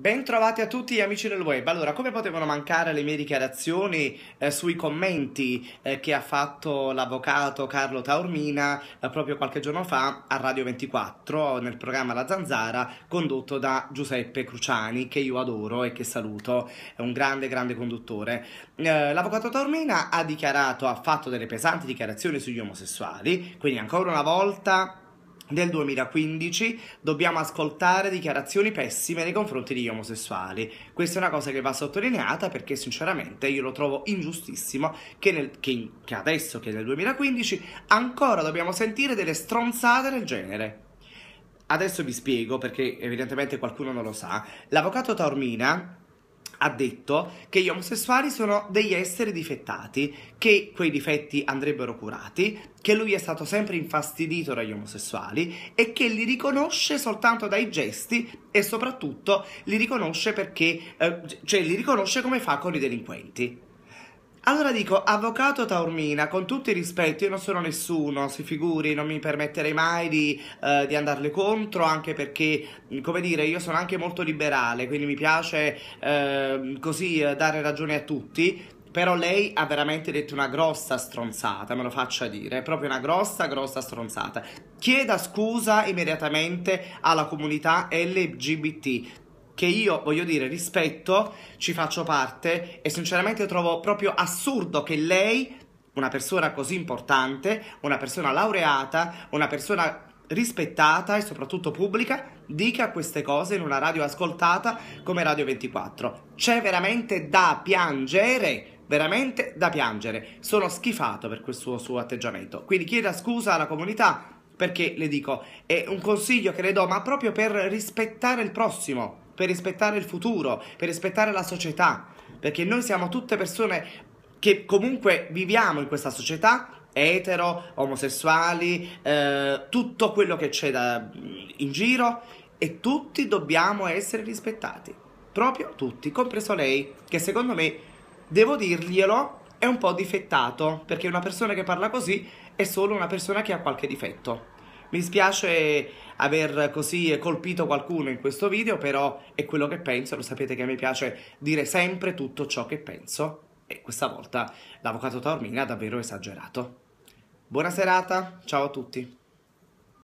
Bentrovati a tutti gli amici del web. Allora, come potevano mancare le mie dichiarazioni eh, sui commenti eh, che ha fatto l'avvocato Carlo Taormina eh, proprio qualche giorno fa a Radio 24 nel programma La Zanzara condotto da Giuseppe Cruciani, che io adoro e che saluto, è un grande grande conduttore. Eh, l'avvocato Taormina ha dichiarato ha fatto delle pesanti dichiarazioni sugli omosessuali, quindi ancora una volta del 2015 dobbiamo ascoltare dichiarazioni pessime nei confronti degli omosessuali. Questa è una cosa che va sottolineata perché sinceramente io lo trovo ingiustissimo che, nel, che, che adesso che nel 2015 ancora dobbiamo sentire delle stronzate del genere. Adesso vi spiego perché evidentemente qualcuno non lo sa. L'avvocato Taormina ha detto che gli omosessuali sono degli esseri difettati, che quei difetti andrebbero curati, che lui è stato sempre infastidito dagli omosessuali e che li riconosce soltanto dai gesti e soprattutto li riconosce perché, eh, cioè li riconosce come fa con i delinquenti. Allora dico, avvocato Taormina, con tutti i rispetto, io non sono nessuno, si figuri, non mi permetterei mai di, eh, di, andarle contro, anche perché, come dire, io sono anche molto liberale, quindi mi piace ehm, eh, così dare ragione a tutti, però lei ha veramente detto una grossa stronzata, me lo faccia dire, è proprio una grossa, grossa stronzata. Chieda scusa immediatamente alla comunità LGBT che io, voglio dire, rispetto, ci faccio parte e sinceramente trovo proprio assurdo che lei, una persona così importante, una persona laureata, una persona rispettata e soprattutto pubblica, dica queste cose in una radio ascoltata come Radio 24. C'è veramente da piangere veramente da piangere. Sono schifato per questo suo, atteggiamento. Quindi chieda scusa alla comunità perché le dico, è un consiglio che le do, ma proprio per rispettare il prossimo per rispettare il futuro, per rispettare la società, perché noi siamo tutte persone che comunque viviamo in questa società etero, omosessuali, eh, tutto quello che c'è da, mm, in giro e tutti dobbiamo essere rispettati, proprio tutti, compreso lei, che secondo me, devo dirglielo, è un po' difettato, perché una persona che parla così è solo una persona che ha qualche difetto. Mi spiace aver così colpito qualcuno in questo video, però è quello che penso, lo sapete che mi piace dire sempre tutto ciò che penso e questa volta l'avvocato Taormina ha davvero esagerato. Buona serata, ciao a tutti.